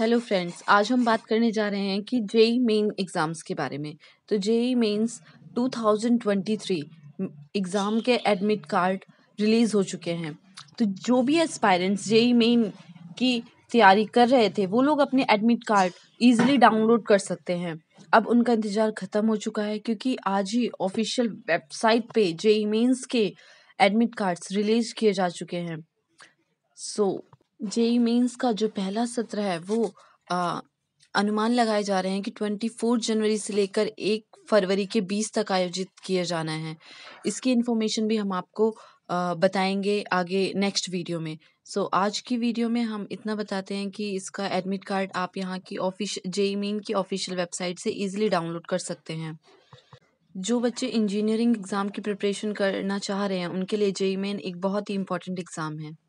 hello friends आज हम बात करने जा रहे हैं कि जेई मेन एग्ज़ाम्स के बारे में तो जेई मेन्स 2023 एग्ज़ाम के एडमिट कार्ड रिलीज़ हो चुके हैं तो जो भी एस्पायरेंट्स जेई मेन की तैयारी कर रहे थे वो लोग अपने एडमिट कार्ड ईजिली डाउनलोड कर सकते हैं अब उनका इंतज़ार ख़त्म हो चुका है क्योंकि आज ही ऑफिशियल वेबसाइट पे जेई मेन्स e के एडमिट कार्ड्स रिलीज किए जा चुके हैं सो so, जेई मेंस का जो पहला सत्र है वो आ, अनुमान लगाए जा रहे हैं कि ट्वेंटी जनवरी से लेकर एक फरवरी के बीस तक आयोजित किया जाना है इसकी इन्फॉर्मेशन भी हम आपको आ, बताएंगे आगे नेक्स्ट वीडियो में सो so, आज की वीडियो में हम इतना बताते हैं कि इसका एडमिट कार्ड आप यहाँ की ऑफिश जेई मेन की ऑफिशियल वेबसाइट से ईजिली डाउनलोड कर सकते हैं जो बच्चे इंजीनियरिंग एग्ज़ाम की प्रिपरेशन करना चाह रहे हैं उनके लिए जेई मेन एक बहुत ही इंपॉर्टेंट एग्ज़ाम है